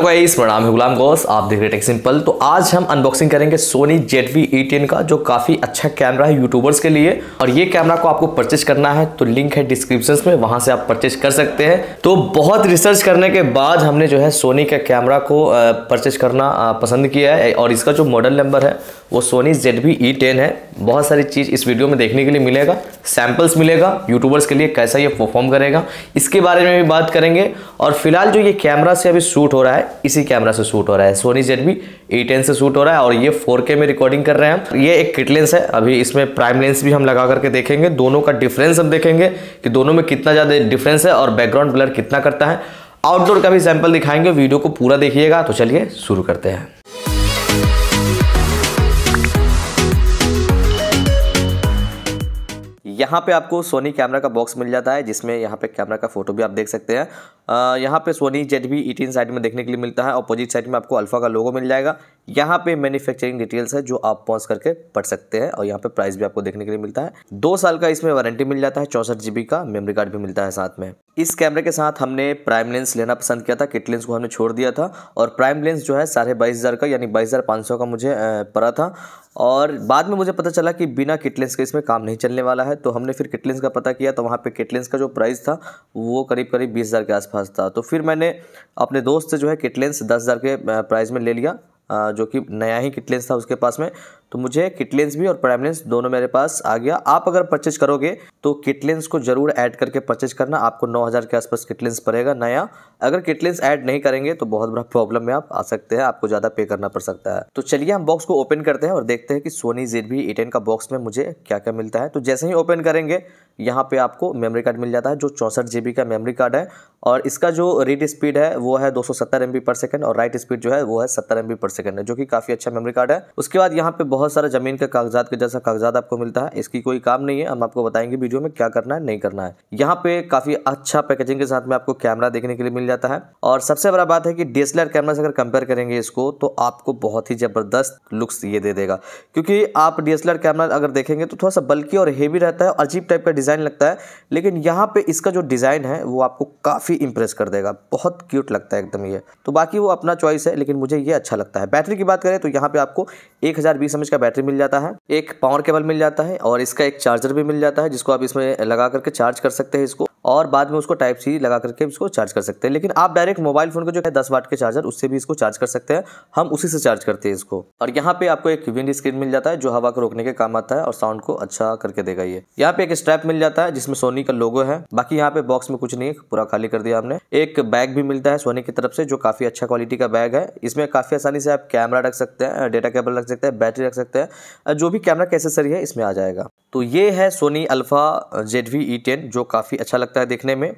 Hello guys मेरा नाम है गुलाम गौस आप देख रहे हैं टेक सिंपल तो आज हम अनबॉक्सिंग करेंगे सोनी जेडवी ई का जो काफ़ी अच्छा कैमरा है यूट्यूबर्स के लिए और ये कैमरा को आपको परचेज करना है तो लिंक है डिस्क्रिप्शन में वहां से आप परचेज कर सकते हैं तो बहुत रिसर्च करने के बाद हमने जो है सोनी का कैमरा को परचेज करना पसंद किया है और इसका जो मॉडल नंबर है वो Sony Z V E ten है बहुत सारी चीज़ इस वीडियो में देखने के लिए मिलेगा सैम्पल्स मिलेगा यूट्यूबर्स के लिए कैसा ये परफॉर्म करेगा इसके बारे में भी बात करेंगे और फिलहाल जो ये कैमरा से अभी शूट हो रहा है इसी कैमरा से शूट हो रहा है सोनी जेड बी से शूट हो रहा है और ये फोर में रिकॉर्डिंग कर रहे हैं ये एक किट लेंस है अभी इसमें प्राइम लेंस भी हम लगा करके देखेंगे दोनों का डिफरेंस हम देखेंगे कि दोनों में कितना ज़्यादा डिफरेंस है और बैकग्राउंड ब्लर कितना करता है आउटडोर का भी सैंपल दिखाएंगे वीडियो को पूरा देखिएगा तो चलिए शुरू करते हैं यहाँ पे आपको सोनी कैमरा का बॉक्स मिल जाता है जिसमें यहाँ पे कैमरा का फोटो भी आप देख सकते हैं यहाँ पे सोनी जेड भी एटीन साइड में देखने के लिए मिलता है अपोजिट साइड में आपको अल्फा का लोगो मिल जाएगा यहाँ पे मैन्युफैक्चरिंग डिटेल्स है जो आप पॉज करके पढ़ सकते हैं और यहाँ पे प्राइस भी आपको देखने के लिए मिलता है दो साल का इसमें वारंटी मिल जाता है चौंसठ का मेमोरी कार्ड भी मिलता है साथ में इस कैमरे के साथ हमने प्राइम लेंस लेना पसंद किया था किट लेंस को हमने छोड़ दिया था और प्राइम लेंस जो है साढ़े बाईस हज़ार का यानी बाईस हज़ार पाँच सौ का मुझे पड़ा था और बाद में मुझे पता चला कि बिना किट लेंस के इसमें काम नहीं चलने वाला है तो तो हमने फिर किटलिंस का पता किया तो वहाँ पे किटलिंस का जो प्राइस था वो करीब करीब बीस हज़ार के आसपास था तो फिर मैंने अपने दोस्त से जो है किटलेंस दस हज़ार के प्राइस में ले लिया जो कि नया ही किटलेंस था उसके पास में तो मुझे किटलेंस भी और प्राइमलेंस दोनों मेरे पास आ गया आप अगर परचेज करोगे तो किटलेंस को जरूर ऐड करके परचेज करना आपको 9000 के आसपास किटलेंस पड़ेगा नया अगर किटलेंस ऐड नहीं करेंगे तो बहुत बड़ा प्रॉब्लम में आप आ सकते हैं आपको ज़्यादा पे करना पड़ सकता है तो चलिए हम बॉक्स को ओपन करते हैं और देखते हैं कि सोनी जेड भी का बॉक्स में मुझे क्या क्या मिलता है तो जैसे ही ओपन करेंगे यहाँ पे आपको मेमोरी कार्ड मिल जाता है जो चौंसठ जी का मेमोरी कार्ड है और इसका जो रीड स्पीड है वो है दो सौ पर सेकेंड और राइट स्पीड जो है वो है सत्तर एम पर सेकेंड है जो कि काफ़ी अच्छा मेमोरी कार्ड है उसके बाद यहाँ पे बहुत बहुत सारे ज़मीन के कागजात के जैसा कागजात आपको मिलता है इसकी कोई काम नहीं है हम आपको बताएंगे वीडियो में क्या करना है नहीं करना है यहाँ पे काफ़ी अच्छा पैकेजिंग के साथ में आपको कैमरा देखने के लिए मिल जाता है और सबसे बड़ा बात है कि डी कैमरा से अगर कंपेयर करेंगे इसको तो आपको बहुत ही ज़बरदस्त लुक्स ये दे देगा क्योंकि आप डी कैमरा अगर देखेंगे तो थोड़ा सा बल्कि और हेवी रहता है अजीब टाइप का डिज़ाइन लगता है लेकिन यहाँ पे इसका जो डिज़ाइन है वो आपको काफ़ी इंप्रेस कर देगा बहुत क्यूट लगता है एकदम ये तो बाकी वो अपना चॉइस है लेकिन मुझे ये अच्छा लगता है बैटरी की बात करें तो यहाँ पे आपको एक हज़ार बीस का बैटरी मिल जाता है एक पावर केबल मिल जाता है और इसका एक चार्जर भी मिल जाता है जिसको आप इसमें लगा करके चार्ज कर सकते हैं इसको और बाद में उसको टाइप सी लगा करके इसको चार्ज कर सकते हैं लेकिन आप डायरेक्ट मोबाइल फ़ोन का जो है दस वाट के चार्जर उससे भी इसको चार्ज कर सकते हैं हम उसी से चार्ज करते हैं इसको और यहाँ पे आपको एक विंड स्क्रीन मिल जाता है जो हवा को रोकने के काम आता है और साउंड को अच्छा करके देगा ये यहाँ पे एक स्ट्रैप मिल जाता है जिसमें सोनी का लोगो है बाकी यहाँ पे बॉक्स में कुछ नहीं पूरा खाली कर दिया हमने एक बैग भी मिलता है सोनी की तरफ से जो काफ़ी अच्छा क्वालिटी का बैग है इसमें काफ़ी आसानी से आप कैमरा रख सकते हैं डेटा केबल रख सकते हैं बैटरी रख सकते हैं जो भी कैमरा की एसेसरी है इसमें आ जाएगा तो ये है Sony alpha Z V E ten जो काफ़ी अच्छा लगता है देखने में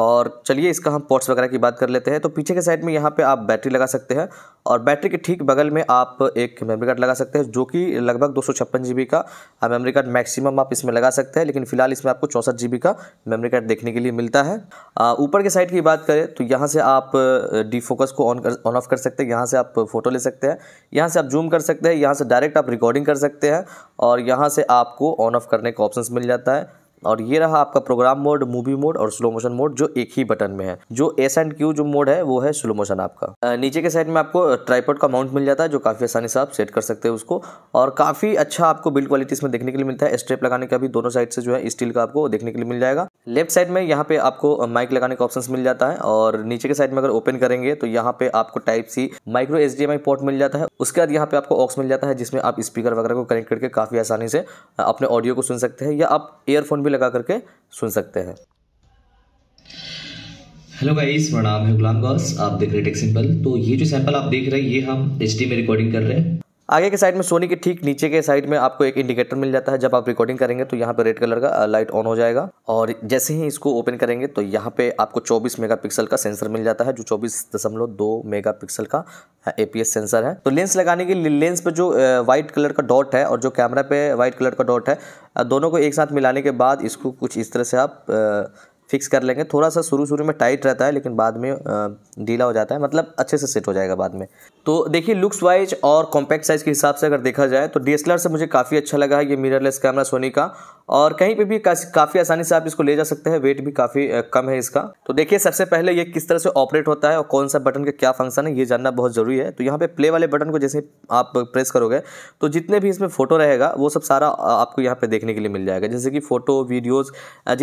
और चलिए इसका हम पोर्ट्स वगैरह की बात कर लेते हैं तो पीछे के साइड में यहाँ पे आप बैटरी लगा सकते हैं और बैटरी के ठीक बगल में आप एक मेमोरी कार्ड लगा सकते हैं जो कि लगभग दो सौ का मेमोरी कार्ड मैक्सिमम आप इसमें लगा सकते हैं लेकिन फिलहाल इसमें आपको चौंसठ जी का मेमोरी कार्ड देखने के लिए मिलता है ऊपर के साइड की बात करें तो यहाँ से आप डी फोकस को ऑन कर ऑन ऑफ कर सकते हैं यहाँ से आप फ़ोटो ले सकते हैं यहाँ से आप जूम कर सकते हैं यहाँ से डायरेक्ट आप रिकॉर्डिंग कर सकते हैं और यहाँ से आपको ऑन ऑफ करने का ऑप्शन मिल जाता है और ये रहा आपका प्रोग्राम मोड मूवी मोड और स्लो मोशन मोड जो एक ही बटन में है जो एस एंड क्यू जो मोड है वो है स्लो मोशन आपका नीचे के साइड में आपको ट्राईपोर्ट का माउंट मिल जाता है जो काफ़ी आसानी से आप सेट कर सकते हैं उसको और काफ़ी अच्छा आपको बिल्ड क्वालिटी इसमें देखने के लिए मिलता है स्ट्रेप लगाने का भी दोनों साइड से जो है स्टील का आपको देखने के लिए मिल जाएगा लेफ्ट साइड में यहाँ पे आपको माइक लगाने का ऑप्शन मिल जाता है और नीचे के साइड में अगर ओपन करेंगे तो यहाँ पे आपको type C micro H port मिल जाता है उसके बाद यहाँ पे आपको ऑक्स मिल जाता है जिसमें आप स्पीकर वगैरह को कनेक्ट करके काफ़ी आसानी से अपने ऑडियो को सुन सकते हैं या आप ईयरफोन भी लगा करके सुन सकते हैं हेलो गाइस मेरा नाम है गुलाम गौस आप देख रहे हैं टेक सिंपल तो ये जो सैंपल आप देख रहे हैं ये हम एच में रिकॉर्डिंग कर रहे हैं आगे के साइड में सोनी के ठीक नीचे के साइड में आपको एक इंडिकेटर मिल जाता है जब आप रिकॉर्डिंग करेंगे तो यहाँ पे रेड कलर का लाइट ऑन हो जाएगा और जैसे ही इसको ओपन करेंगे तो यहाँ पे आपको 24 मेगापिक्सल का सेंसर मिल जाता है जो 24.2 मेगापिक्सल का एपीएस सेंसर है तो लेंस लगाने के लिए लेंस पे जो व्हाइट कलर का डॉट है और जो कैमरा पे वाइट कलर का डॉट है दोनों को एक साथ मिलाने के बाद इसको कुछ इस तरह से आप फिक्स कर लेंगे थोड़ा सा शुरू शुरू में टाइट रहता है लेकिन बाद में ढीला हो जाता है मतलब अच्छे से सेट हो जाएगा बाद में तो देखिए लुक्स वाइज और कॉम्पैक्ट साइज़ के हिसाब से अगर देखा जाए तो डी से मुझे काफ़ी अच्छा लगा है ये मिररलेस कैमरा सोनी का और कहीं पे भी काफ़ी आसानी से आप इसको ले जा सकते हैं वेट भी काफ़ी कम है इसका तो देखिए सबसे पहले ये किस तरह से ऑपरेट होता है और कौन सा बटन का क्या फंक्शन है ये जानना बहुत ज़रूरी है तो यहाँ पे प्ले वाले बटन को जैसे आप प्रेस करोगे तो जितने भी इसमें फ़ोटो रहेगा वो सब सारा आपको यहाँ पर देखने के लिए मिल जाएगा जैसे कि फ़ोटो वीडियोज़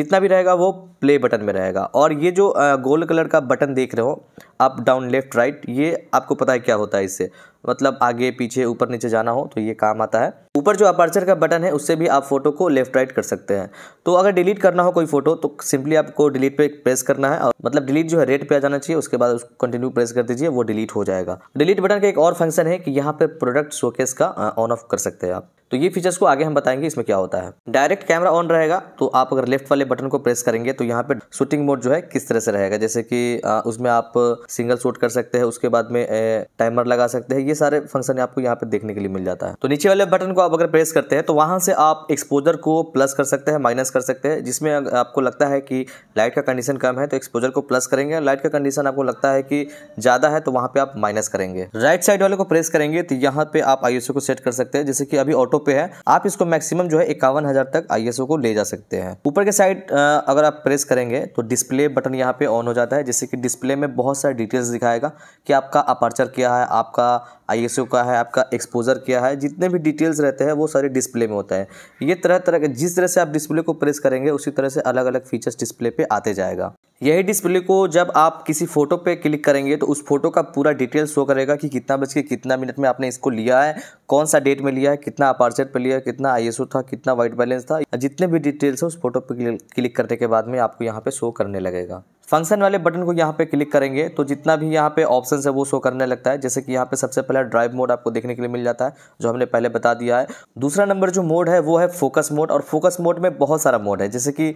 जितना भी रहेगा वो प्ले बटन में रहेगा और ये जो गोल्ड कलर का बटन देख रहे हो आप डाउन लेफ्ट राइट ये आपको पता है क्या होता है इससे मतलब आगे पीछे ऊपर नीचे जाना हो तो ये काम आता है ऊपर जो अपर्चर का बटन है उससे भी आप फोटो को लेफ्ट राइट कर सकते हैं तो अगर डिलीट करना हो कोई फोटो तो सिंपली आपको डिलीट पे प्रेस करना है और मतलब डिलीट जो है रेट पे आ जाना चाहिए उसके बाद उसको कंटिन्यू प्रेस कर दीजिए वो डिलीट हो जाएगा डिलीट बटन का एक और फंक्शन है कि यहाँ पे प्रोडक्ट शोकेस का ऑन ऑफ कर सकते हैं आप तो ये फीचर्स को आगे हम बताएंगे इसमें क्या होता है डायरेक्ट कैमरा ऑन रहेगा तो आप अगर लेफ्ट वाले बटन को प्रेस करेंगे तो यहाँ पे शूटिंग मोड जो है किस तरह से रहेगा जैसे कि आ, उसमें आप सिंगल शूट कर सकते हैं उसके बाद में ए, टाइमर लगा सकते हैं ये सारे फंक्शन आपको यहाँ पे देखने के लिए मिल जाता है तो नीचे वाले बटन को आप अगर प्रेस करते हैं तो वहां से आप एक्सपोजर को प्लस कर सकते हैं माइनस कर सकते हैं जिसमें आपको लगता है कि लाइट का कंडीशन कम है तो एक्सपोजर को प्लस करेंगे लाइट का कंडीशन आपको लगता है कि ज़्यादा है तो वहां पर आप माइनस करेंगे राइट साइड वाले को प्रेस करेंगे तो यहाँ पे आप आई को सेट कर सकते हैं जैसे कि अभी ऑटो ऑटो पे है आप इसको मैक्सिमम जो है इक्यावन हज़ार तक आई को ले जा सकते हैं ऊपर के साइड अगर आप प्रेस करेंगे तो डिस्प्ले बटन यहाँ पे ऑन हो जाता है जिससे कि डिस्प्ले में बहुत सारे डिटेल्स दिखाएगा कि आपका अपर्चर क्या है आपका आई का है आपका एक्सपोजर क्या है जितने भी डिटेल्स रहते हैं वो सारे डिस्प्ले में होता है ये तरह तरह के जिस तरह से आप डिस्प्ले को प्रेस करेंगे उसी तरह से अलग अलग फीचर्स डिस्प्ले पे आते जाएगा यही डिस्प्ले को जब आप किसी फोटो पे क्लिक करेंगे तो उस फोटो का पूरा डिटेल शो करेगा कि कितना बज के कितना मिनट में आपने इसको लिया है कौन सा डेट में लिया है कितना आप पार्सल पे लिया कितना आई था कितना वाइट बैलेंस था जितने भी डिटेल्स है उस फोटो पे क्लिक करने के बाद में आपको यहाँ पे शो करने लगेगा फंक्शन वाले बटन को यहाँ पे क्लिक करेंगे तो जितना भी यहाँ पे ऑप्शन है वो शो करने लगता है जैसे कि यहाँ पे सबसे पहला ड्राइव मोड आपको देखने के लिए मिल जाता है जो हमने पहले बता दिया है दूसरा नंबर जो मोड है वो है फोकस मोड और फोकस मोड में बहुत सारा मोड है जैसे कि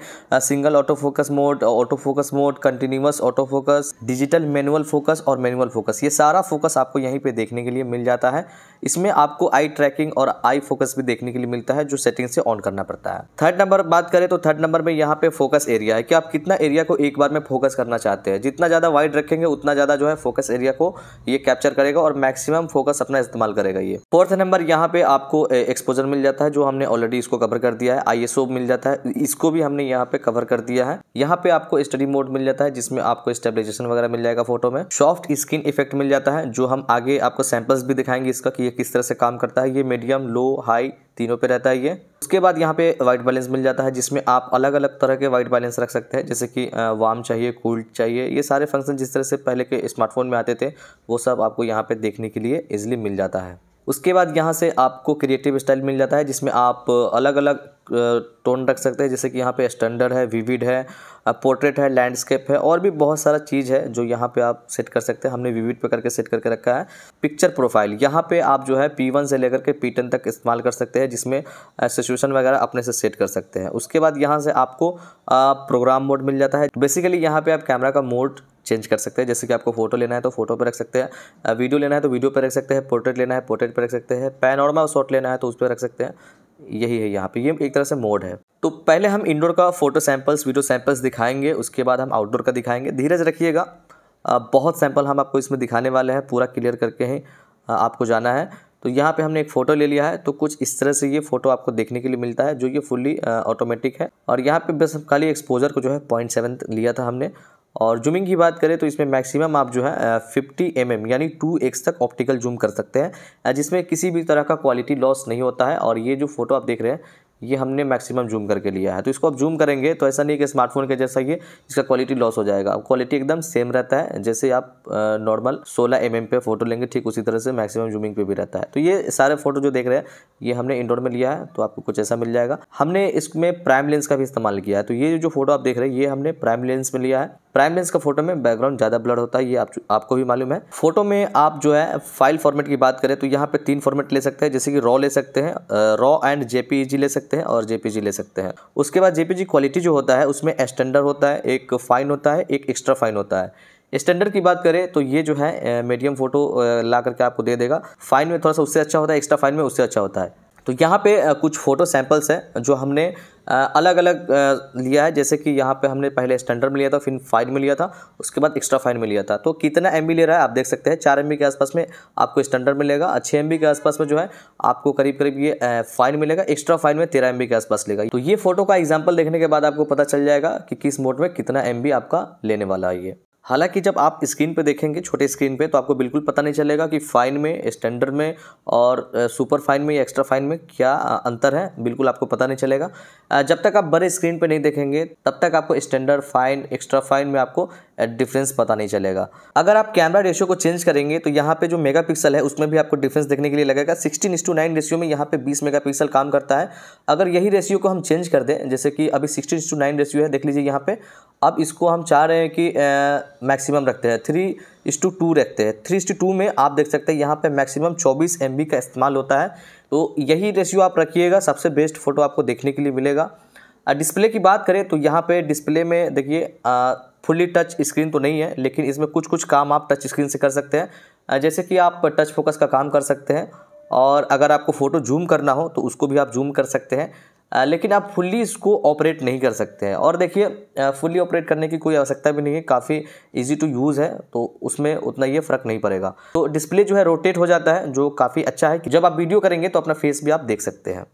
single auto focus mode auto focus mode continuous auto focus digital manual focus और मैनुअल फोकस ये सारा फोकस आपको यहीं पर देखने के लिए मिल जाता है इसमें आपको आई ट्रैकिंग और आई फोकस भी देखने के लिए मिलता है जो सेटिंग से ऑन करना पड़ता है थर्ड नंबर बात करें तो थर्ड नंबर में यहाँ पे फोकस एरिया है कि आप कितना एरिया को एक बार में फोकस करना चाहते हैं जितना ज़्यादा वाइड रखेंगे उतना ज़्यादा जो है फोकस एरिया को ये कैप्चर करेगा और मैक्सिमम फोकस अपना इस्तेमाल करेगा ये फोर्थ नंबर यहाँ पे आपको एक्सपोजर मिल जाता है जो हमने ऑलरेडी इसको कवर कर दिया है आई मिल जाता है इसको भी हमने यहाँ पे कवर कर दिया है यहाँ पे आपको स्टडी मोड मिल जाता है जिसमें आपको स्टेबलाइजेशन वगैरह मिल जाएगा फोटो में सॉफ्ट स्किन इफेक्ट मिल जाता है जो हम आगे आपको सैंपल्स भी दिखाएंगे इसका कि ये किस तरह से काम करता है ये मीडियम लो हाई तीनों पे रहता है ये उसके बाद यहाँ पे वाइट बैलेंस मिल जाता है जिसमें आप अलग अलग तरह के वाइट बैलेंस रख सकते हैं जैसे कि वार्म चाहिए कूल्ड चाहिए ये सारे फंक्शन जिस तरह से पहले के स्मार्टफोन में आते थे वो सब आपको यहाँ पे देखने के लिए ईजिली मिल जाता है उसके बाद यहाँ से आपको क्रिएटिव स्टाइल मिल जाता है जिसमें आप अलग अलग टोन रख सकते हैं जैसे कि यहाँ पे स्टैंडर्ड है विविड है पोर्ट्रेट है लैंडस्केप है और भी बहुत सारा चीज़ है जो यहाँ पे आप सेट कर सकते हैं हमने विविड पे करके सेट करके रखा है पिक्चर प्रोफाइल यहाँ पे आप जो है पी वन से लेकर के पी तक इस्तेमाल कर सकते हैं जिसमें सिचुएशन वगैरह अपने से सेट कर सकते हैं उसके बाद यहाँ से आपको प्रोग्राम मोड मिल जाता है बेसिकली यहाँ पर आप कैमरा का मोड चेंज कर सकते हैं जैसे कि आपको फोटो लेना है तो फोटो पर रख सकते हैं वीडियो लेना है तो वीडियो पर रख सकते हैं पोर्ट्रेट लेना है पोर्ट्रेट पर रख सकते हैं पैनोरमा शॉट लेना है तो उस पर रख सकते हैं यही है यहाँ पे ये एक तरह से मोड है तो पहले हम इंडोर का फोटो सैंपल्स वीडियो सैंपल्स दिखाएंगे उसके बाद हम आउटडोर का दिखाएंगे धीरज रखिएगा बहुत सैंपल हम आपको इसमें दिखाने वाले हैं पूरा क्लियर करके ही आपको जाना है तो यहाँ पे हमने एक फ़ोटो ले लिया है तो कुछ इस तरह से ये फ़ोटो आपको देखने के लिए मिलता है जो ये फुल्ली ऑटोमेटिक है और यहाँ पे बस खाली एक्सपोजर को जो है पॉइंट सेवन लिया था हमने और जूमिंग की बात करें तो इसमें मैक्सिमम आप जो है 50 एम mm यानी 2x तक ऑप्टिकल जूम कर सकते हैं जिसमें किसी भी तरह का क्वालिटी लॉस नहीं होता है और ये जो फ़ोटो आप देख रहे हैं ये हमने मैक्सिमम जूम करके लिया है तो इसको आप जूम करेंगे तो ऐसा नहीं कि स्मार्टफोन के जैसा ये इसका क्वालिटी लॉस हो जाएगा क्वालिटी एकदम सेम रहता है जैसे आप नॉर्मल 16 एम mm पे फ़ोटो लेंगे ठीक उसी तरह से मैक्सिमम जूमिंग पे भी रहता है तो ये सारे फ़ोटो जो देख रहे हैं ये हमने इंडोर में लिया है तो आपको कुछ ऐसा मिल जाएगा हमने इसमें प्राइम लेंस का भी इस्तेमाल किया है तो ये जो फोटो आप देख रहे हैं ये हमने प्राइम लेंस में लिया है प्राइम लेंस का फोटो में बैकग्राउंड ज़्यादा ब्लर होता है ये आप आपको भी मालूम है फोटो में आप जो है फाइल फॉर्मेट की बात करें तो यहाँ पे तीन फॉर्मेट ले सकते हैं जैसे कि रॉ ले सकते हैं रॉ एंड जेपीजी ले सकते हैं और जेपीजी ले सकते हैं उसके बाद जेपीजी क्वालिटी जो होता है उसमें स्टैंडर्ड होता है एक फाइन होता है एक एक्स्ट्रा फाइन होता है स्टैंडर्ड की बात करें तो ये जो है मीडियम फोटो ला करके आपको दे देगा फाइन में थोड़ा सा उससे अच्छा होता है एक्स्ट्रा फाइन में उससे अच्छा होता है तो यहाँ पे कुछ फ़ोटो सैम्पल्स हैं जो हमने अलग अलग लिया है जैसे कि यहाँ पे हमने पहले स्टैंडर्ड में लिया था फिर फाइन में लिया था उसके बाद एक्स्ट्रा फाइन में लिया था तो कितना एम ले रहा है आप देख सकते हैं चार एम के आसपास में आपको स्टैंडर्ड मिलेगा छः एम के आसपास में जो है आपको करीब करीब ये फाइन मिलेगा एक्स्ट्रा फाइन में तेरह एम के आसपास लेगा तो ये फोटो का एग्जाम्पल देखने के बाद आपको पता चल जाएगा कि किस मोड में कितना एम आपका लेने वाला है ये हालांकि जब आप स्क्रीन पे देखेंगे छोटे स्क्रीन पे तो आपको बिल्कुल पता नहीं चलेगा कि फ़ाइन में स्टैंडर्ड में और सुपर फाइन में या एक्स्ट्रा फाइन में क्या अंतर है बिल्कुल आपको पता नहीं चलेगा जब तक आप बड़े स्क्रीन पे नहीं देखेंगे तब तक आपको स्टैंडर्ड फाइन एक्स्ट्रा फाइन में आपको डिफरेंस पता नहीं चलेगा अगर आप कैमरा रेशियो को चेंज करेंगे तो यहाँ पे जो मेगा पिक्सल है उसमें भी आपको डिफरेंस देखने के लिए लगेगा सिक्सटीन इस टू नाइन रेशियो में यहाँ पे बीस मेगा पिक्सल काम करता है अगर यही रेशियो को हम चेंज कर दें जैसे कि अभी सिक्सटीन इंस टू नाइन रेशियो है देख लीजिए यहाँ पे अब इसको हम चाह रहे हैं कि मैक्सिमम रखते हैं थ्री इस टू टू रखते हैं थ्री टू टू में आप देख सकते हैं यहाँ पे मैक्सिमम चौबीस एम का इस्तेमाल होता है तो यही रेशियो आप रखिएगा सबसे बेस्ट फ़ोटो आपको देखने के लिए मिलेगा डिस्प्ले की बात करें तो यहाँ पे डिस्प्ले में देखिए फुल्ली टच स्क्रीन तो नहीं है लेकिन इसमें कुछ कुछ काम आप टच स्क्रीन से कर सकते हैं जैसे कि आप टच फोकस का काम कर सकते हैं और अगर आपको फ़ोटो जूम करना हो तो उसको भी आप जूम कर सकते हैं लेकिन आप फुल्ली इसको ऑपरेट नहीं कर सकते हैं और देखिए फुल्ली ऑपरेट करने की कोई आवश्यकता भी नहीं है काफ़ी इजी टू यूज़ है तो उसमें उतना ये फ़र्क नहीं पड़ेगा तो डिस्प्ले जो है रोटेट हो जाता है जो काफ़ी अच्छा है कि जब आप वीडियो करेंगे तो अपना फेस भी आप देख सकते हैं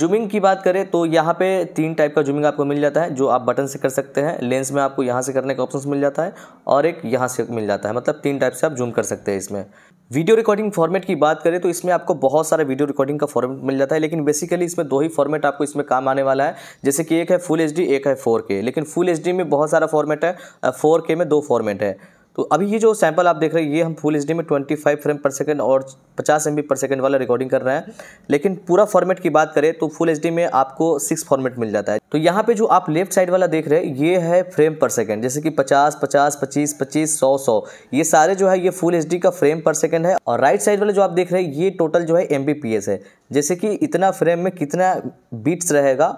जूमिंग की बात करें तो यहाँ पे तीन टाइप का जूमिंग आपको मिल जाता है जो आप बटन से कर सकते हैं लेंस में आपको यहाँ से करने का ऑप्शन मिल जाता है और एक यहाँ से मिल जाता है मतलब तीन टाइप से आप जूम कर सकते हैं इसमें वीडियो रिकॉर्डिंग फॉर्मेट की बात करें तो इसमें आपको बहुत सारे वीडियो रिकॉर्डिंग का फॉर्मेट मिल जाता है लेकिन बेसिकली इसमें दो ही फॉर्मेट आपको इसमें काम आने वाला है जैसे कि एक है फुल एच एक है फोर लेकिन फुल एच में बहुत सारा फॉर्मेट है फोर में दो फॉर्मेट है तो अभी ये जो सैंपल आप देख रहे हैं ये हम फुल एच में 25 फ्रेम पर सेकंड और 50 एम पर सेकंड वाला रिकॉर्डिंग कर रहे हैं लेकिन पूरा फॉर्मेट की बात करें तो फुल एच में आपको सिक्स फॉर्मेट मिल जाता है तो यहाँ पे जो आप लेफ्ट साइड वाला देख रहे हैं ये है फ्रेम पर सेकेंड जैसे कि पचास पचास पच्चीस पच्चीस सौ सौ ये सारे जो है ये फुल एच का फ्रेम पर सेकेंड है और राइट साइड वाला जो आप देख रहे हैं ये टोटल जो है एम है जैसे कि इतना फ्रेम में कितना बीट्स रहेगा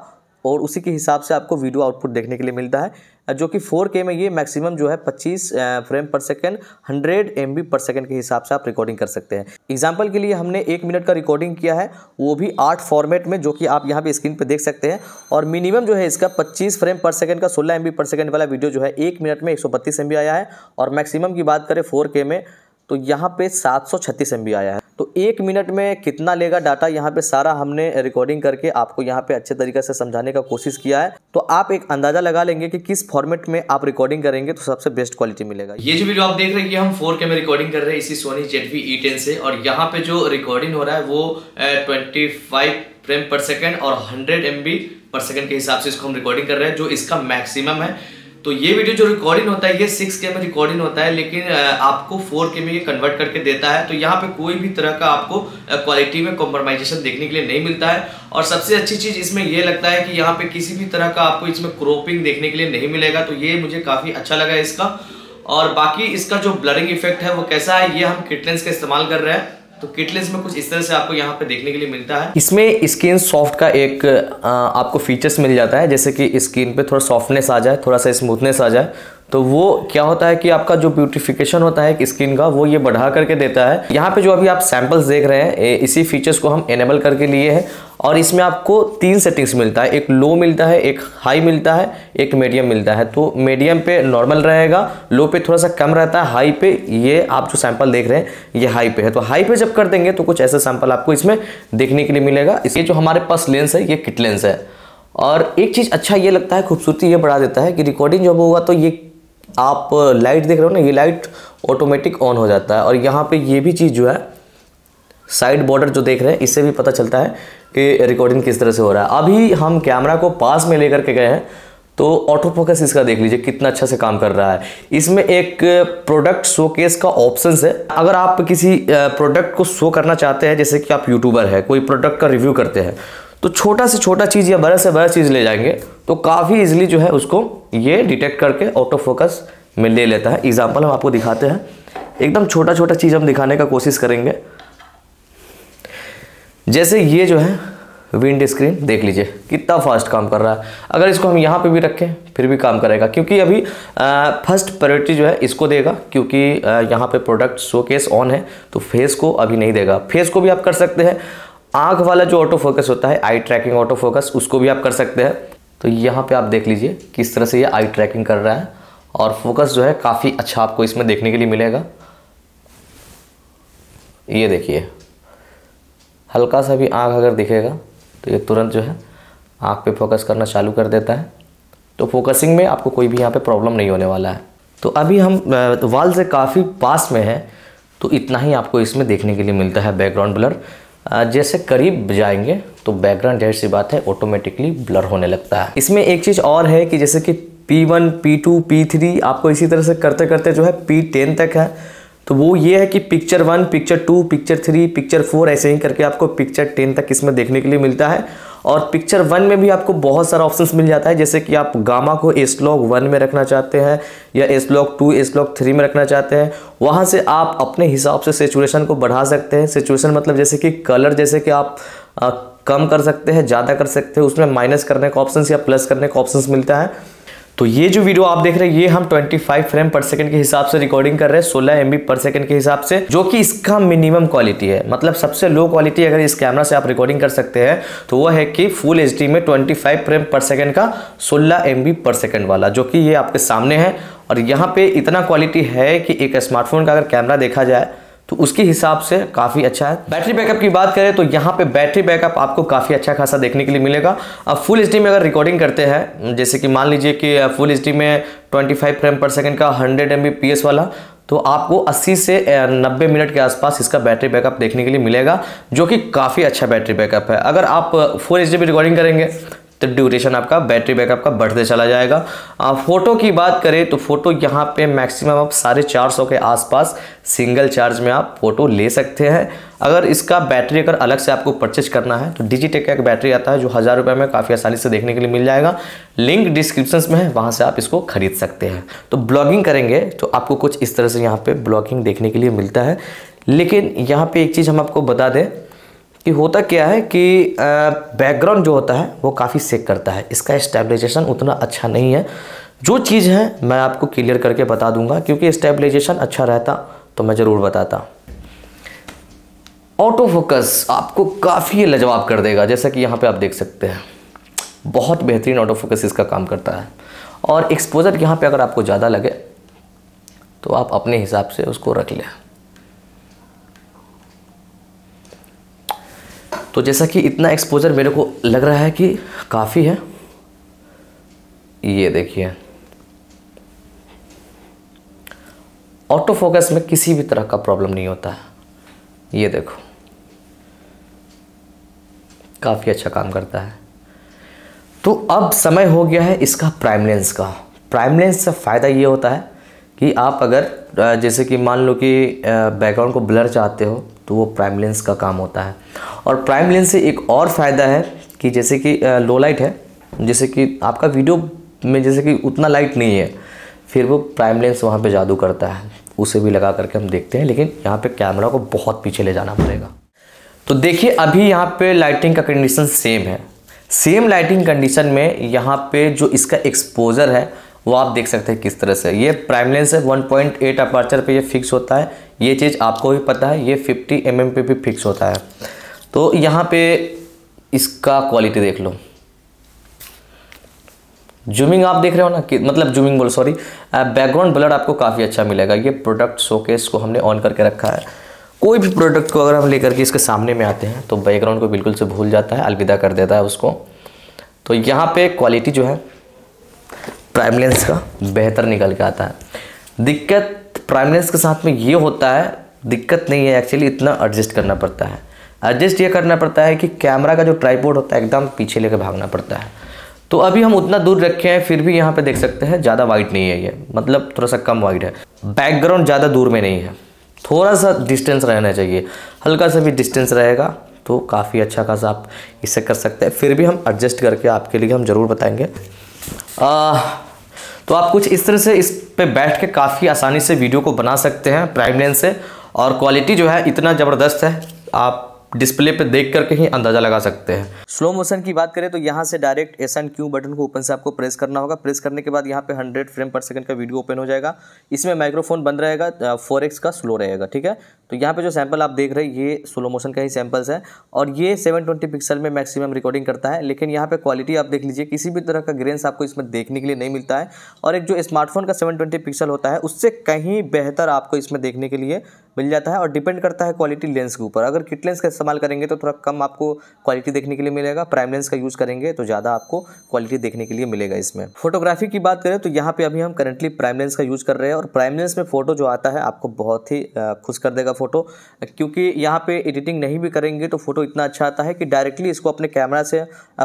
और उसी के हिसाब से आपको वीडियो आउटपुट देखने के लिए मिलता है जो कि 4K में ये मैक्सिमम जो है 25 फ्रेम पर सेकेंड 100 एम पर सेकेंड के हिसाब से आप रिकॉर्डिंग कर सकते हैं एग्जाम्पल के लिए हमने एक मिनट का रिकॉर्डिंग किया है वो भी आठ फॉर्मेट में जो कि आप यहाँ पर स्क्रीन पर देख सकते हैं और मिनिमम जो है इसका पच्चीस फ्रेम पर सेकेंड का सोलह एम पर सेकेंड वाला वीडियो जो है एक मिनट में एक सौ आया है और मैक्सिमम की बात करें फोर में तो यहाँ पे 736 बी आया है तो एक मिनट में कितना लेगा डाटा यहाँ पे सारा हमने रिकॉर्डिंग करके आपको यहाँ पे अच्छे तरीके से समझाने का कोशिश किया है तो आप एक अंदाजा लगा लेंगे कि किस फॉर्मेट में आप रिकॉर्डिंग करेंगे तो सबसे बेस्ट क्वालिटी मिलेगा ये जो वीडियो आप देख रहे हैं कि हम फोर के में रिकॉर्डिंग कर रहे हैं इसी सोनी जेडवी ई टेन से और यहाँ पे जो रिकॉर्डिंग हो रहा है वो ट्वेंटी फ्रेम पर सेकेंड और हंड्रेड एम पर सेकेंड के हिसाब से इसको हम रिकॉर्डिंग कर रहे हैं जो इसका मैक्सिमम है तो ये वीडियो जो रिकॉर्डिंग होता है ये सिक्स के में रिकॉर्डिंग होता है लेकिन आपको फोर के में ये कन्वर्ट करके देता है तो यहाँ पे कोई भी तरह का आपको क्वालिटी में कॉम्प्रोमाइजेशन देखने के लिए नहीं मिलता है और सबसे अच्छी चीज़ इसमें ये लगता है कि यहाँ पे किसी भी तरह का आपको इसमें क्रोपिंग देखने के लिए नहीं मिलेगा तो ये मुझे काफ़ी अच्छा लगा इसका और बाकी इसका जो ब्लरिंग इफेक्ट है वो कैसा है ये हम किटलेंस का इस्तेमाल कर रहे हैं तो किटलेस में कुछ इस तरह से आपको यहाँ पे देखने के लिए मिलता है इसमें स्किन सॉफ्ट का एक आपको फीचर्स मिल जाता है जैसे कि स्किन पे थोड़ा सॉफ्टनेस आ जाए थोड़ा सा स्मूथनेस आ जाए तो वो क्या होता है कि आपका जो ब्यूटिफिकेशन होता है स्किन का वो ये बढ़ा करके देता है यहाँ पे जो अभी आप सैंपल्स देख रहे हैं इसी फीचर्स को हम एनेबल करके लिए हैं और इसमें आपको तीन सेटिंग्स मिलता है एक लो मिलता है एक हाई मिलता है एक मीडियम मिलता है तो मीडियम पे नॉर्मल रहेगा लो पे थोड़ा सा कम रहता है हाई पे ये आप जो सैंपल देख रहे हैं ये हाई पे है तो हाई पे जब कर देंगे तो कुछ ऐसा सैंपल आपको इसमें देखने के लिए मिलेगा इसके जो हमारे पास लेंस है ये किट लेंस है और एक चीज़ अच्छा ये लगता है खूबसूरती ये बढ़ा देता है कि रिकॉर्डिंग जब होगा तो ये आप लाइट देख रहे हो ना ये लाइट ऑटोमेटिक ऑन हो जाता है और यहाँ पे ये भी चीज़ जो है साइड बॉर्डर जो देख रहे हैं इससे भी पता चलता है कि रिकॉर्डिंग किस तरह से हो रहा है अभी हम कैमरा को पास में लेकर के गए हैं तो ऑटो फोकस इसका देख लीजिए कितना अच्छा से काम कर रहा है इसमें एक प्रोडक्ट शोकेस का ऑप्शन है अगर आप किसी प्रोडक्ट को शो करना चाहते हैं जैसे कि आप यूट्यूबर है कोई प्रोडक्ट का रिव्यू करते हैं तो छोटा से छोटा चीज़ या बड़ा से बड़ा चीज़ ले जाएंगे तो काफ़ी इजीली जो है उसको ये डिटेक्ट करके ऑटो फोकस में ले लेता है एग्जाम्पल हम आपको दिखाते हैं एकदम छोटा छोटा चीज़ हम दिखाने का कोशिश करेंगे जैसे ये जो है विंड स्क्रीन देख लीजिए कितना फास्ट काम कर रहा है अगर इसको हम यहाँ पे भी रखें फिर भी काम करेगा क्योंकि अभी फर्स्ट प्रायोरिटी जो है इसको देगा क्योंकि यहाँ पे प्रोडक्ट शोकेस ऑन है तो फेस को अभी नहीं देगा फेस को भी आप कर सकते हैं आंख वाला जो ऑटो फोकस होता है आई ट्रैकिंग ऑटो फोकस उसको भी आप कर सकते हैं तो यहाँ पे आप देख लीजिए किस तरह से ये आई ट्रैकिंग कर रहा है और फोकस जो है काफ़ी अच्छा आपको इसमें देखने के लिए मिलेगा ये देखिए हल्का सा भी आँख अगर दिखेगा तो ये तुरंत जो है आँख पे फोकस करना चालू कर देता है तो फोकसिंग में आपको कोई भी यहाँ पे प्रॉब्लम नहीं होने वाला है तो अभी हम वाल से काफ़ी पास में हैं तो इतना ही आपको इसमें देखने के लिए मिलता है बैकग्राउंड ब्लर जैसे करीब जाएंगे तो बैकग्राउंड ढेर सी बात है ऑटोमेटिकली ब्लर होने लगता है इसमें एक चीज़ और है कि जैसे कि P1, P2, P3 आपको इसी तरह से करते करते जो है P10 तक है तो वो ये है कि picture one picture two picture three picture four ऐसे ही करके आपको पिक्चर टेन तक इसमें देखने के लिए मिलता है और पिक्चर वन में भी आपको बहुत सारा ऑप्शंस मिल जाता है जैसे कि आप गामा को एस लॉग वन में रखना चाहते हैं या S log two S log three में रखना चाहते हैं वहाँ से आप अपने हिसाब से सेचुएशन को बढ़ा सकते हैं सेचुरेशन मतलब जैसे कि कलर जैसे कि आप आ, कम कर सकते हैं ज़्यादा कर सकते हैं उसमें माइनस करने का ऑप्शन या प्लस करने का ऑप्शन मिलता है तो ये जो वीडियो आप देख रहे हैं ये हम 25 फ्रेम पर सेकंड के हिसाब से रिकॉर्डिंग कर रहे हैं सोलह एम पर सेकंड के हिसाब से जो कि इसका मिनिमम क्वालिटी है मतलब सबसे लो क्वालिटी अगर इस कैमरा से आप रिकॉर्डिंग कर सकते हैं तो वह है कि फुल एच में 25 फ्रेम पर सेकंड का सोलह एम पर सेकंड वाला जो कि ये आपके सामने है और यहाँ पे इतना क्वालिटी है कि एक स्मार्टफोन का अगर कैमरा देखा जाए तो उसके हिसाब से काफ़ी अच्छा है बैटरी बैकअप की बात करें तो यहाँ पे बैटरी बैकअप आपको काफ़ी अच्छा खासा देखने के लिए मिलेगा अब फुल एच में अगर रिकॉर्डिंग करते हैं जैसे कि मान लीजिए कि फुल एच में 25 फ्रेम पर सेकेंड का 100 एम वाला तो आपको 80 से 90 मिनट के आसपास इसका बैटरी बैकअप देखने के लिए मिलेगा जो कि काफ़ी अच्छा बैटरी बैकअप है अगर आप फुल एच रिकॉर्डिंग करेंगे तो ड्यूरेशन आपका बैटरी बैकअप का बढ़ते चला जाएगा आप फ़ोटो की बात करें तो फ़ोटो यहाँ पे मैक्सिमम आप साढ़े चार सौ के आसपास सिंगल चार्ज में आप फ़ोटो ले सकते हैं अगर इसका बैटरी अगर अलग से आपको परचेज करना है तो डिजीटेक का एक बैटरी आता है जो हज़ार रुपये में काफ़ी आसानी से देखने के लिए मिल जाएगा लिंक डिस्क्रिप्शन में है वहाँ से आप इसको खरीद सकते हैं तो ब्लॉगिंग करेंगे तो आपको कुछ इस तरह से यहाँ पर ब्लॉगिंग देखने के लिए मिलता है लेकिन यहाँ पर एक चीज़ हम आपको बता दें कि होता क्या है कि बैकग्राउंड जो होता है वो काफ़ी सेक करता है इसका स्टेबलाइजेशन उतना अच्छा नहीं है जो चीज़ है मैं आपको क्लियर करके बता दूंगा क्योंकि स्टेबलाइजेशन अच्छा रहता तो मैं ज़रूर बताता ऑटो फोकस आपको काफ़ी लजवाब कर देगा जैसा कि यहाँ पे आप देख सकते हैं बहुत बेहतरीन ऑटो फोकस इसका काम करता है और एक्सपोज़र यहाँ पे अगर आपको ज़्यादा लगे तो आप अपने हिसाब से उसको रख लें तो जैसा कि इतना एक्सपोजर मेरे को लग रहा है कि काफ़ी है ये देखिए ऑटो फोकस में किसी भी तरह का प्रॉब्लम नहीं होता है ये देखो काफ़ी अच्छा काम करता है तो अब समय हो गया है इसका प्राइम लेंस का प्राइम लेंस से फ़ायदा ये होता है कि आप अगर जैसे कि मान लो कि बैकग्राउंड को ब्लर चाहते हो तो वो प्राइम लेंस का काम होता है और प्राइम लेंस से एक और फ़ायदा है कि जैसे कि लो लाइट है जैसे कि आपका वीडियो में जैसे कि उतना लाइट नहीं है फिर वो प्राइम लेंस वहाँ पे जादू करता है उसे भी लगा करके हम देखते हैं लेकिन यहाँ पे कैमरा को बहुत पीछे ले जाना पड़ेगा तो देखिए अभी यहाँ पे लाइटिंग का कंडीशन सेम है सेम लाइटिंग कंडीशन में यहाँ पे जो इसका एक्सपोजर है वो आप देख सकते हैं किस तरह से ये प्राइम लेंस है 1.8 अपार्चर पर यह फिक्स होता है ये चीज़ आपको भी पता है ये 50 एम mm पे भी फिक्स होता है तो यहाँ पे इसका क्वालिटी देख लो जूमिंग आप देख रहे हो ना कि मतलब जूमिंग बोलो सॉरी बैकग्राउंड ब्लड आपको काफ़ी अच्छा मिलेगा ये प्रोडक्ट शोकेस को हमने ऑन करके रखा है कोई भी प्रोडक्ट को अगर हम लेकर के इसके सामने में आते हैं तो बैकग्राउंड को बिल्कुल से भूल जाता है अलविदा कर देता है उसको तो यहाँ पे क्वालिटी जो है प्राइम लेंस का बेहतर निकल के आता है दिक्कत प्राइम लेंस के साथ में ये होता है दिक्कत नहीं है एक्चुअली इतना एडजस्ट करना पड़ता है एडजस्ट ये करना पड़ता है कि कैमरा का जो ट्राईपोर्ड होता है एकदम पीछे लेकर भागना पड़ता है तो अभी हम उतना दूर रखे हैं फिर भी यहाँ पे देख सकते हैं ज़्यादा वाइट नहीं है ये मतलब थोड़ा सा कम वाइट है बैकग्राउंड ज़्यादा दूर में नहीं है थोड़ा सा डिस्टेंस रहना चाहिए हल्का सा भी डिस्टेंस रहेगा तो काफ़ी अच्छा खासा आप इसे कर सकते हैं फिर भी हम एडजस्ट करके आपके लिए हम ज़रूर बताएंगे आ, तो आप कुछ इस तरह से इस पे बैठ के काफ़ी आसानी से वीडियो को बना सकते हैं प्राइम लेंस से और क्वालिटी जो है इतना ज़बरदस्त है आप डिस्प्ले पे देख करके ही अंदाज़ा लगा सकते हैं स्लो मोशन की बात करें तो यहाँ से direct S N Q button को ओपन से आपको प्रेस करना होगा प्रेस करने के बाद यहाँ पे 100 फ्रेम पर सेकंड का वीडियो ओपन हो जाएगा इसमें माइक्रोफोन बंद रहेगा 4x का स्लो रहेगा ठीक है तो यहाँ पे जो सैंपल आप देख रहे हैं ये स्लो मोशन का ही सैंपल्स है और ये 720 पिक्सल में मैक्सिमम रिकॉर्डिंग करता है लेकिन यहाँ पे क्वालिटी आप देख लीजिए किसी भी तरह का ग्रेन्स आपको इसमें देखने के लिए नहीं मिलता है और एक जो स्मार्टफोन का 720 पिक्सल होता है उससे कहीं बेहतर आपको इसमें देखने के लिए मिल जाता है और डिपेंड करता है क्वालिटी लेंस के ऊपर अगर किट लेंस का इस्तेमाल करेंगे तो थोड़ा कम आपको क्वालिटी देखने के लिए मिलेगा प्राइम लेंस का यूज़ करेंगे तो ज़्यादा आपको क्वालिटी देखने के लिए मिलेगा इसमें फोटोग्राफी की बात करें तो यहाँ पर अभी हम करेंटली प्राइम लेंस का यूज़ कर रहे हैं और प्राइम लेंस में फ़ोटो जो आता है आपको बहुत ही खुश कर देगा फ़ोटो क्योंकि यहाँ पे एडिटिंग नहीं भी करेंगे तो फ़ोटो इतना अच्छा आता है कि डायरेक्टली इसको अपने कैमरा से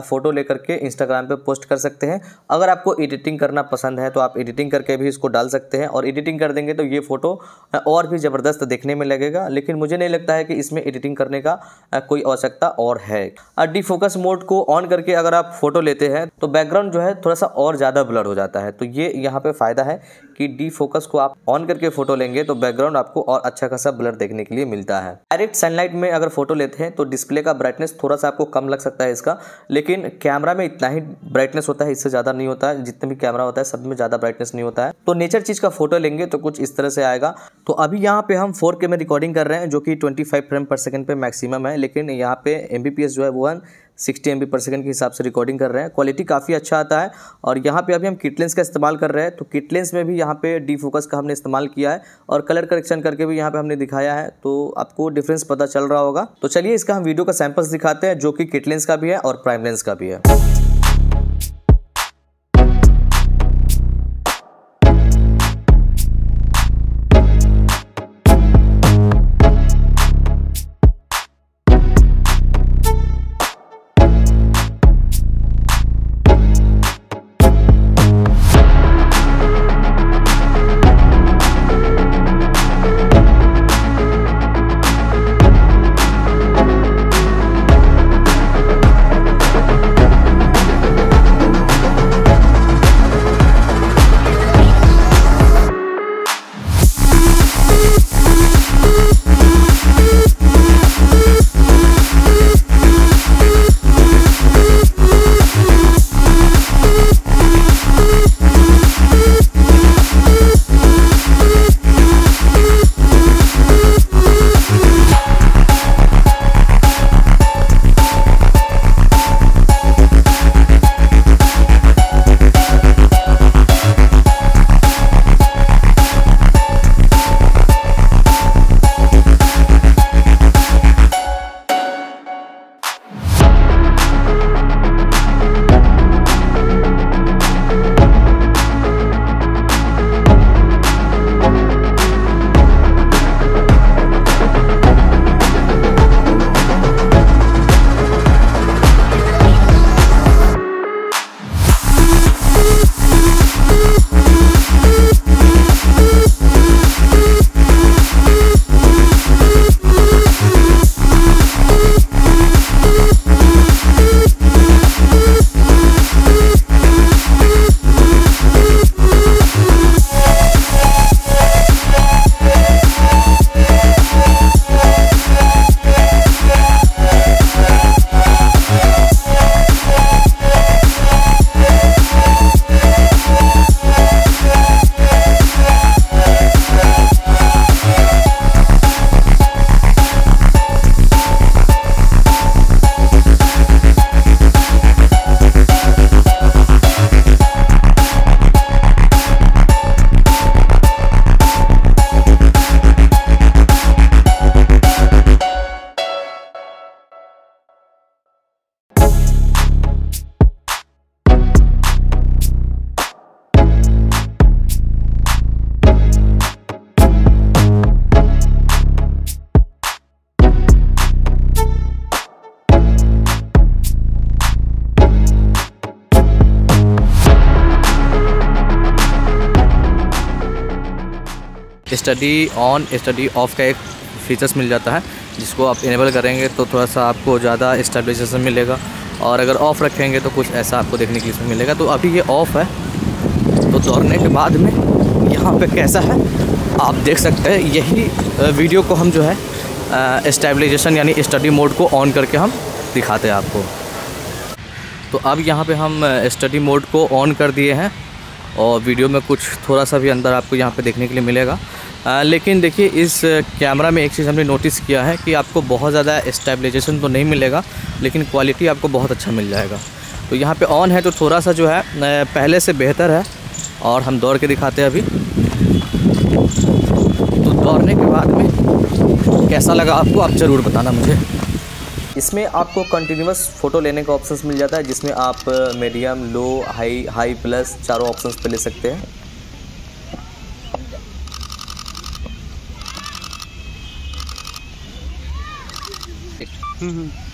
फ़ोटो ले करके इंस्टाग्राम पे पोस्ट कर सकते हैं अगर आपको एडिटिंग करना पसंद है तो आप एडिटिंग करके भी इसको डाल सकते हैं और एडिटिंग कर देंगे तो ये फ़ोटो और भी ज़बरदस्त देखने में लगेगा लेकिन मुझे नहीं लगता है कि इसमें एडिटिंग करने का कोई आवश्यकता और है डी फोकस मोड को ऑन करके अगर आप फ़ोटो लेते हैं तो बैकग्राउंड जो है थोड़ा सा और ज़्यादा ब्लर हो जाता है तो ये यहाँ पर फ़ायदा है कि डी फोकस को आप ऑन करके फोटो लेंगे तो बैकग्राउंड आपको और अच्छा खासा ब्लर देखने के लिए मिलता है डायरेक्ट सनलाइट में अगर फोटो लेते हैं तो डिस्प्ले का ब्राइटनेस थोड़ा सा आपको कम लग सकता है इसका लेकिन कैमरा में इतना ही ब्राइटनेस होता है इससे ज़्यादा नहीं होता है जितने भी कैमरा होता है सब में ज़्यादा ब्राइटनेस नहीं होता है तो नेचर चीज़ का फोटो लेंगे तो कुछ इस तरह से आएगा तो अभी यहाँ पे हम फोर में रिकॉर्डिंग कर रहे हैं जो कि ट्वेंटी फ्रेम पर सेकेंड पे मैक्सिमम है लेकिन यहाँ पे एम जो है वो है सिक्सटी एम पर सेकेंड के हिसाब से रिकॉर्डिंग कर रहे हैं क्वालिटी काफ़ी अच्छा आता है और यहाँ पे अभी हम किटलेंस का इस्तेमाल कर रहे हैं तो किटलेंस में भी यहाँ पे डी फोकस का हमने इस्तेमाल किया है और कलर करेक्शन करके भी यहाँ पे हमने दिखाया है तो आपको डिफरेंस पता चल रहा होगा तो चलिए इसका हम वीडियो का सैम्पल्स दिखाते हैं जो कि किटलेंस का भी है और प्राइम लेंस का भी है स्टडी ऑन स्टडी ऑफ का एक फीचर्स मिल जाता है जिसको आप इनेबल करेंगे तो थोड़ा सा आपको ज़्यादा स्टेबलाइजेशन मिलेगा और अगर ऑफ़ रखेंगे तो कुछ ऐसा आपको देखने के लिए मिलेगा तो अभी ये ऑफ़ है तो दौड़ने के बाद में यहाँ पे कैसा है आप देख सकते हैं यही वीडियो को हम जो है इस्टेबलाइजेशन यानी स्टडी मोड को ऑन करके हम दिखाते हैं आपको तो अब यहाँ पर हम स्टडी मोड को ऑन कर दिए हैं और वीडियो में कुछ थोड़ा सा भी अंदर आपको यहाँ पे देखने के लिए मिलेगा आ, लेकिन देखिए इस कैमरा में एक चीज़ हमने नोटिस किया है कि आपको बहुत ज़्यादा स्टेबलाइजेशन तो नहीं मिलेगा लेकिन क्वालिटी आपको बहुत अच्छा मिल जाएगा तो यहाँ पे ऑन है तो थोड़ा सा जो है पहले से बेहतर है और हम दौड़ के दिखाते हैं अभी तो दौड़ने के बाद में कैसा लगा आपको आप ज़रूर बताना मुझे इसमें आपको कंटिन्यूस फ़ोटो लेने का ऑप्शन मिल जाता है जिसमें आप medium low high high plus चारों ऑप्शन पर ले सकते हैं Mm-hmm.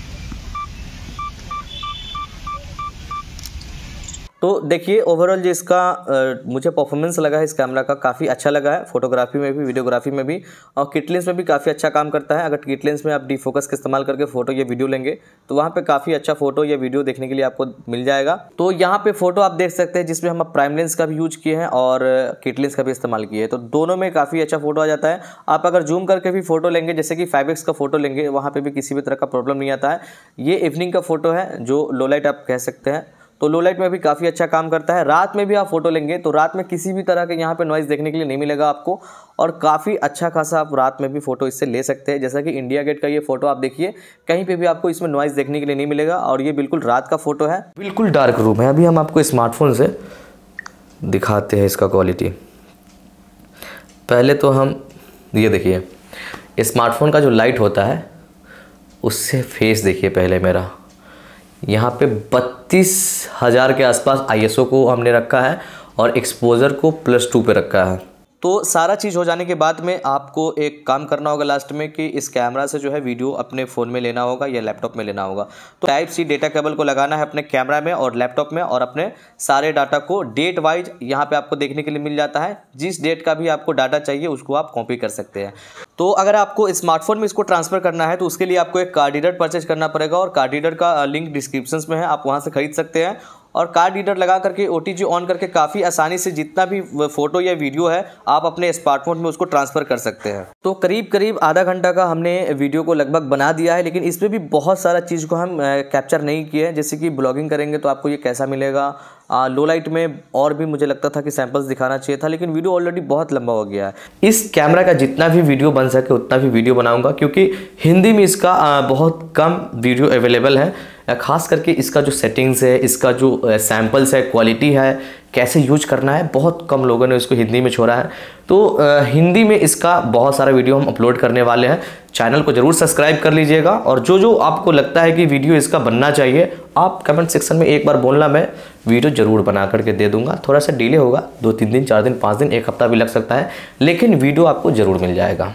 तो देखिए ओवरऑल जो इसका आ, मुझे परफॉर्मेंस लगा है इस कैमरा का काफ़ी अच्छा लगा है फोटोग्राफी में भी वीडियोग्राफी में भी और किटलेंस में भी काफ़ी अच्छा काम करता है अगर किटलेंस में आप डी फोकस का इस्तेमाल करके फोटो या वीडियो लेंगे तो वहाँ पर काफ़ी अच्छा फोटो या वीडियो देखने के लिए आपको मिल जाएगा तो यहाँ पर फोटो आप देख सकते हैं जिसमें हम प्राइम लेंस का भी यूज किए हैं और किटलेंस का भी इस्तेमाल किए हैं तो दोनों में काफ़ी अच्छा फोटो आ जाता है आप अगर जूम करके भी फोटो लेंगे जैसे कि फाइव का फोटो लेंगे वहाँ पर भी किसी भी तरह का प्रॉब्लम नहीं आता है ये इवनिंग का फोटो है जो लोलाइट आप कह सकते हैं तो लो लाइट में भी काफ़ी अच्छा काम करता है रात में भी आप फोटो लेंगे तो रात में किसी भी तरह के यहाँ पे नॉइज़ देखने के लिए नहीं मिलेगा आपको और काफ़ी अच्छा खासा आप रात में भी फ़ोटो इससे ले सकते हैं जैसा कि इंडिया गेट का ये फ़ोटो आप देखिए कहीं पे भी आपको इसमें नॉइज़ देखने के लिए नहीं मिलेगा और ये बिल्कुल रात का फ़ोटो है बिल्कुल डार्क रूम है अभी हम आपको स्मार्टफोन से दिखाते हैं इसका क्वालिटी पहले तो हम ये देखिए स्मार्टफोन का जो लाइट होता है उससे फेस देखिए पहले मेरा यहाँ पे बत्तीस हज़ार के आसपास आईएसओ को हमने रखा है और एक्सपोज़र को प्लस टू पे रखा है तो सारा चीज़ हो जाने के बाद में आपको एक काम करना होगा लास्ट में कि इस कैमरा से जो है वीडियो अपने फ़ोन में लेना होगा या लैपटॉप में लेना होगा तो टाइप सी डेटा केबल को लगाना है अपने कैमरा में और लैपटॉप में और अपने सारे डाटा को डेट वाइज यहाँ पर आपको देखने के लिए मिल जाता है जिस डेट का भी आपको डाटा चाहिए उसको आप कॉपी कर सकते हैं तो अगर आपको स्मार्टफोन में इसको ट्रांसफ़र करना है तो उसके लिए आपको एक कार्ड रीडर परचेज करना पड़ेगा और कार्ड रीडर का लिंक डिस्क्रिप्शन में है आप वहाँ से खरीद सकते हैं और कार्ड रीडर लगा करके ओ ऑन करके काफ़ी आसानी से जितना भी फोटो या वीडियो है आप अपने स्मार्टफोन में उसको ट्रांसफ़र कर सकते हैं तो करीब करीब आधा घंटा का हमने वीडियो को लगभग बना दिया है लेकिन इसमें भी बहुत सारा चीज़ को हम कैप्चर नहीं किए हैं जैसे कि ब्लॉगिंग करेंगे तो आपको ये कैसा मिलेगा लो लाइट में और भी मुझे लगता था कि सैम्पल्स दिखाना चाहिए था लेकिन वीडियो ऑलरेडी बहुत लंबा हो गया है इस कैमरा का जितना भी वीडियो बन सके उतना भी वीडियो बनाऊंगा क्योंकि हिंदी में इसका बहुत कम वीडियो अवेलेबल है खास करके इसका जो सेटिंग्स है इसका जो सैम्पल्स है क्वालिटी है कैसे यूज करना है बहुत कम लोगों ने इसको हिंदी में छोड़ा है तो हिंदी में इसका बहुत सारा वीडियो हम अपलोड करने वाले हैं चैनल को ज़रूर सब्सक्राइब कर लीजिएगा और जो जो आपको लगता है कि वीडियो इसका बनना चाहिए आप कमेंट सेक्शन में एक बार बोलना मैं वीडियो ज़रूर बना करके दे दूंगा थोड़ा सा डिले होगा दो तीन दिन चार दिन पाँच दिन एक हफ्ता भी लग सकता है लेकिन वीडियो आपको ज़रूर मिल जाएगा